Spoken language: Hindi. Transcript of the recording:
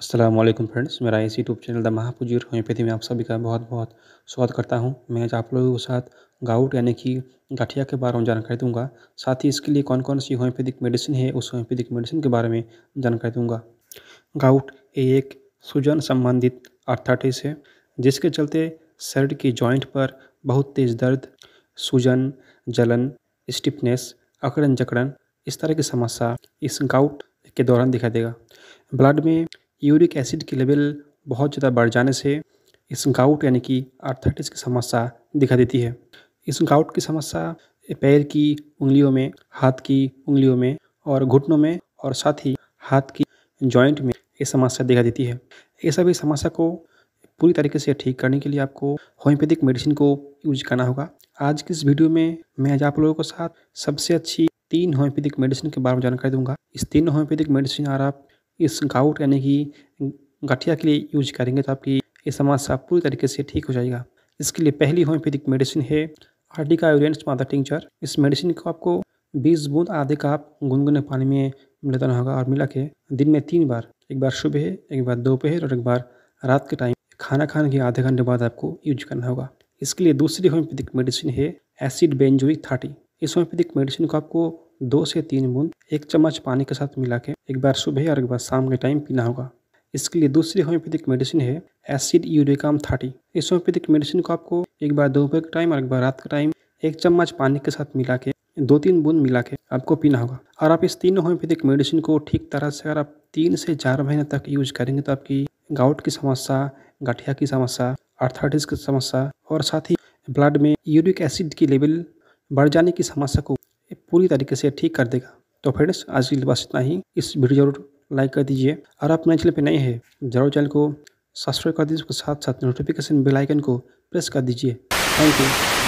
असलम फ्रेंड्स मेरा इस यूट्यूब चैनल द महापुजीर होम्योपैथी में आप सभी का बहुत बहुत स्वागत करता हूं मैं आज आप लोगों के साथ गाउट यानी कि गठिया के बारे में जानकारी दूंगा साथ ही इसके लिए कौन कौन सी होम्योपैथिक मेडिसिन है उस होम्योपैथिक मेडिसिन के बारे में जानकारी दूंगा गाउट ये एक सूजन संबंधित आर्थाटिस है जिसके चलते शरीर की जॉइंट पर बहुत तेज़ दर्द सूजन जलन स्टिफनेस अकड़न जकड़न इस तरह की समस्या इस गाउट के दौरान दिखाई देगा ब्लड में यूरिक एसिड की लेवल बहुत ज़्यादा बढ़ जाने से इस गाउट यानी कि आर्थाइटिस की समस्या दिखा देती है इस गाउट की समस्या पैर की उंगलियों में हाथ की उंगलियों में और घुटनों में और साथ ही हाथ की जॉइंट में ये समस्या दिखा देती है ये सभी समस्या को पूरी तरीके से ठीक करने के लिए आपको होम्योपैथिक मेडिसिन को यूज करना होगा आज की इस वीडियो में मैं आज आप लोगों के साथ सबसे अच्छी तीन होम्योपैथिक मेडिसिन के बारे में जानकारी दूंगा इस तीन होम्योपैथिक मेडिसिन अगर आप इस गाउट यानी कि गठिया के लिए यूज करेंगे तो आपकी ये समस्या पूरी तरीके से ठीक हो जाएगा इसके लिए पहली होम्योपैथिक मेडिसिन है आर्डी का यूरेंस मादा टिंचर इस मेडिसिन को आपको 20 बूंद आधे कप गुनगुने पानी में मिलाना होगा और मिला के दिन में तीन बार एक बार सुबह एक बार दोपहर और एक बार रात के टाइम खाना खाने के आधे घंटे बाद आपको यूज करना होगा इसके लिए दूसरी होम्योपैथिक मेडिसिन है एसिड बेंजोई थर्टी इस होम्योपैथिक मेडिसिन को आपको दो से तीन बूंद एक चम्मच पानी के साथ मिला के एक बार सुबह और एक बार शाम के टाइम पीना होगा इसके लिए दूसरी होम्योपैथिक मेडिसिन है एसिड यूरिकाम थर्टी इस होम्योपैथिक मेडिसिन को आपको एक बार दोपहर के टाइम और एक बार रात के टाइम एक चम्मच पानी के साथ मिला के दो तीन बूंद मिला के आपको पीना होगा और आप इस तीनों होम्योपैथिक मेडिसिन को ठीक तरह से अगर आप तीन से चार महीने तक यूज करेंगे तो आपकी गाउट की समस्या गठिया की समस्या अर्थाइटिस की समस्या और साथ ही ब्लड में यूरिक एसिड की लेवल बढ़ जाने की समस्या को पूरी तरीके से ठीक कर देगा तो फ्रेंड्स आज के लिए बस इतना ही इस वीडियो जरूर लाइक कर दीजिए और आप मेरे चैनल पर नए हैं जरूर चैनल को सब्सक्राइब कर दीजिए उसके साथ साथ नोटिफिकेशन बेल आइकन को प्रेस कर दीजिए थैंक यू